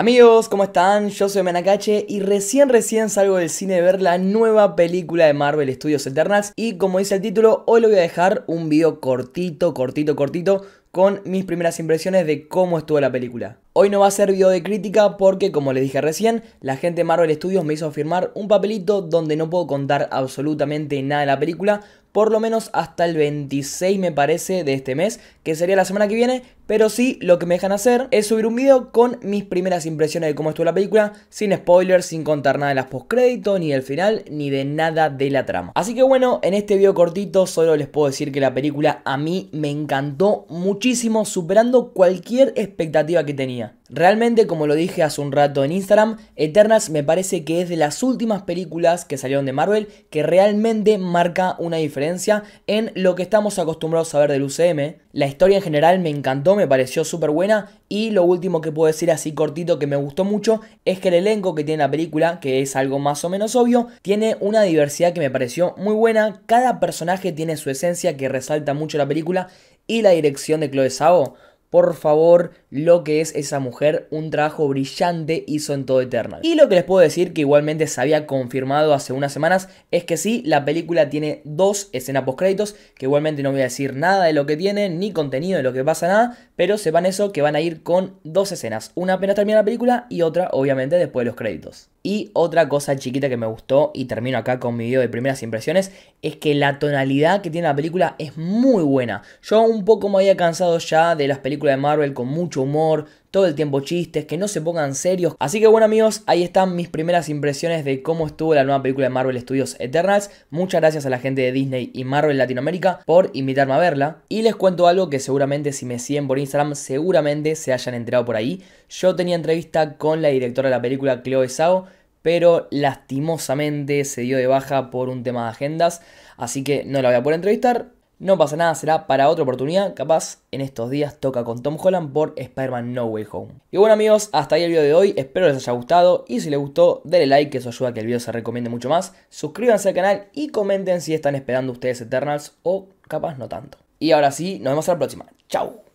Amigos, ¿cómo están? Yo soy Menacache y recién recién salgo del cine de ver la nueva película de Marvel Studios Eternals y como dice el título, hoy lo voy a dejar un video cortito, cortito, cortito con mis primeras impresiones de cómo estuvo la película. Hoy no va a ser video de crítica porque, como les dije recién, la gente de Marvel Studios me hizo firmar un papelito donde no puedo contar absolutamente nada de la película por lo menos hasta el 26 me parece de este mes, que sería la semana que viene, pero sí lo que me dejan hacer es subir un video con mis primeras impresiones de cómo estuvo la película, sin spoilers, sin contar nada de las postcréditos, ni del final, ni de nada de la trama. Así que bueno, en este video cortito solo les puedo decir que la película a mí me encantó muchísimo, superando cualquier expectativa que tenía. Realmente, como lo dije hace un rato en Instagram, Eternals me parece que es de las últimas películas que salieron de Marvel que realmente marca una diferencia en lo que estamos acostumbrados a ver del UCM. La historia en general me encantó, me pareció súper buena y lo último que puedo decir así cortito que me gustó mucho es que el elenco que tiene la película, que es algo más o menos obvio, tiene una diversidad que me pareció muy buena, cada personaje tiene su esencia que resalta mucho la película y la dirección de Chloe Savo por favor, lo que es esa mujer, un trabajo brillante hizo en todo Eternal. Y lo que les puedo decir, que igualmente se había confirmado hace unas semanas, es que sí, la película tiene dos escenas post-créditos, que igualmente no voy a decir nada de lo que tiene, ni contenido de lo que pasa, nada, pero sepan eso, que van a ir con dos escenas, una apenas termina la película y otra, obviamente, después de los créditos. Y otra cosa chiquita que me gustó, y termino acá con mi video de primeras impresiones, es que la tonalidad que tiene la película es muy buena. Yo un poco me había cansado ya de las películas de Marvel con mucho humor, todo el tiempo chistes, que no se pongan serios. Así que bueno amigos, ahí están mis primeras impresiones de cómo estuvo la nueva película de Marvel Studios Eternals. Muchas gracias a la gente de Disney y Marvel Latinoamérica por invitarme a verla. Y les cuento algo que seguramente si me siguen por Instagram seguramente se hayan enterado por ahí. Yo tenía entrevista con la directora de la película, Chloe Sao. pero lastimosamente se dio de baja por un tema de agendas, así que no la voy a poder entrevistar, no pasa nada, será para otra oportunidad. Capaz en estos días toca con Tom Holland por Spider-Man No Way Home. Y bueno amigos, hasta ahí el video de hoy. Espero les haya gustado. Y si les gustó, denle like, que eso ayuda a que el video se recomiende mucho más. Suscríbanse al canal y comenten si están esperando ustedes Eternals o capaz no tanto. Y ahora sí, nos vemos en la próxima. Chao.